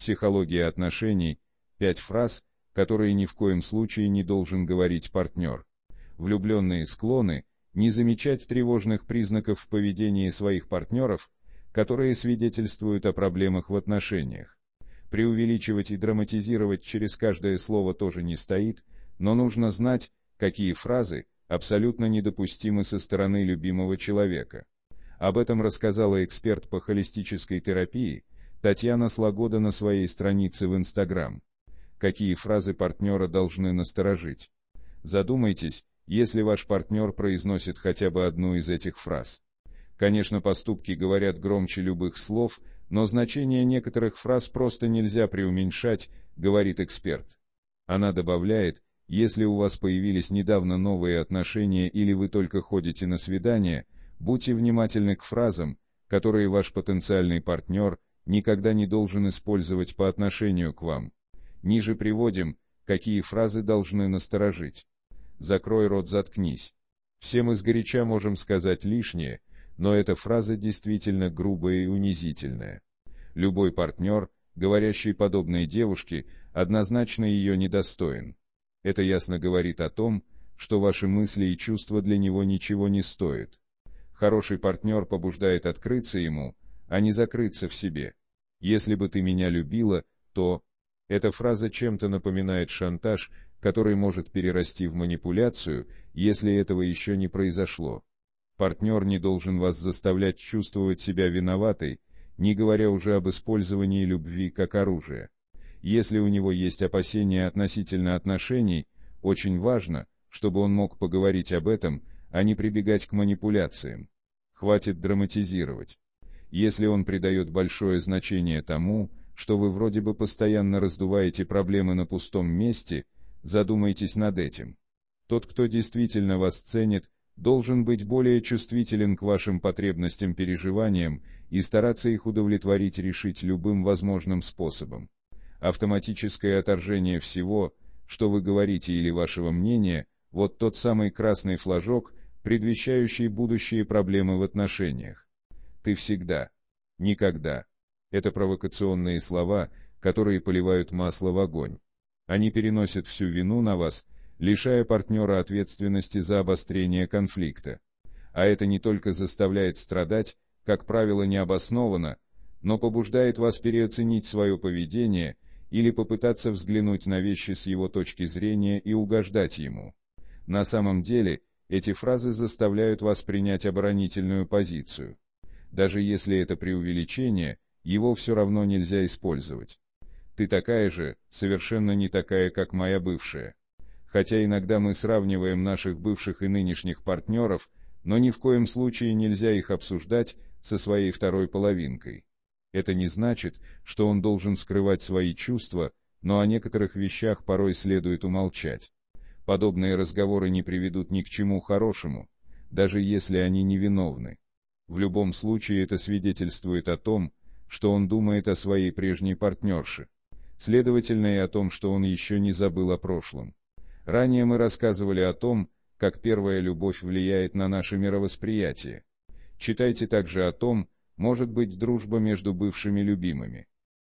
Психология отношений – пять фраз, которые ни в коем случае не должен говорить партнер. Влюбленные склоны. не замечать тревожных признаков в поведении своих партнеров, которые свидетельствуют о проблемах в отношениях. Преувеличивать и драматизировать через каждое слово тоже не стоит, но нужно знать, какие фразы абсолютно недопустимы со стороны любимого человека. Об этом рассказала эксперт по холистической терапии – Татьяна Слогода на своей странице в Инстаграм. Какие фразы партнера должны насторожить? Задумайтесь, если ваш партнер произносит хотя бы одну из этих фраз. Конечно, поступки говорят громче любых слов, но значение некоторых фраз просто нельзя преуменьшать, говорит эксперт. Она добавляет, если у вас появились недавно новые отношения или вы только ходите на свидание, будьте внимательны к фразам, которые ваш потенциальный партнер – никогда не должен использовать по отношению к вам. Ниже приводим, какие фразы должны насторожить. «Закрой рот, заткнись». Все мы сгоряча можем сказать лишнее, но эта фраза действительно грубая и унизительная. Любой партнер, говорящий подобной девушке, однозначно ее недостоин. Это ясно говорит о том, что ваши мысли и чувства для него ничего не стоят. Хороший партнер побуждает открыться ему, а не закрыться в себе. «Если бы ты меня любила, то...» Эта фраза чем-то напоминает шантаж, который может перерасти в манипуляцию, если этого еще не произошло. Партнер не должен вас заставлять чувствовать себя виноватой, не говоря уже об использовании любви как оружия. Если у него есть опасения относительно отношений, очень важно, чтобы он мог поговорить об этом, а не прибегать к манипуляциям. Хватит драматизировать если он придает большое значение тому, что вы вроде бы постоянно раздуваете проблемы на пустом месте, задумайтесь над этим. Тот, кто действительно вас ценит, должен быть более чувствителен к вашим потребностям переживаниям и стараться их удовлетворить решить любым возможным способом. Автоматическое отторжение всего, что вы говорите или вашего мнения, вот тот самый красный флажок, предвещающий будущие проблемы в отношениях ты всегда, никогда. Это провокационные слова, которые поливают масло в огонь. Они переносят всю вину на вас, лишая партнера ответственности за обострение конфликта. А это не только заставляет страдать, как правило, необоснованно, но побуждает вас переоценить свое поведение или попытаться взглянуть на вещи с его точки зрения и угождать ему. На самом деле, эти фразы заставляют вас принять оборонительную позицию. Даже если это преувеличение, его все равно нельзя использовать. Ты такая же, совершенно не такая, как моя бывшая. Хотя иногда мы сравниваем наших бывших и нынешних партнеров, но ни в коем случае нельзя их обсуждать со своей второй половинкой. Это не значит, что он должен скрывать свои чувства, но о некоторых вещах порой следует умолчать. Подобные разговоры не приведут ни к чему хорошему, даже если они невиновны. В любом случае это свидетельствует о том, что он думает о своей прежней партнерше. Следовательно и о том, что он еще не забыл о прошлом. Ранее мы рассказывали о том, как первая любовь влияет на наше мировосприятие. Читайте также о том, может быть дружба между бывшими любимыми.